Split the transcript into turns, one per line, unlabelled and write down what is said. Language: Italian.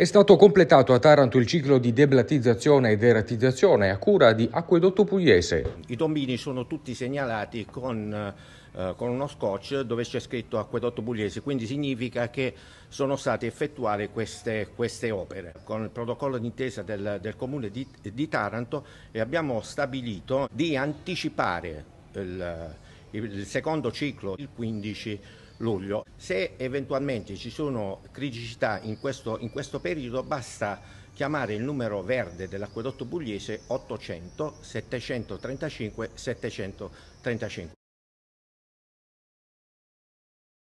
È stato completato a Taranto il ciclo di deblatizzazione ed eratizzazione a cura di Acquedotto Pugliese.
I tombini sono tutti segnalati con, eh, con uno scotch dove c'è scritto Acquedotto Pugliese, quindi significa che sono state effettuate queste, queste opere. Con il protocollo d'intesa del, del Comune di, di Taranto abbiamo stabilito di anticipare il, il secondo ciclo, il 15 luglio. Se eventualmente ci sono criticità in questo, in questo periodo basta chiamare il numero verde dell'acquedotto pugliese 800 735 735.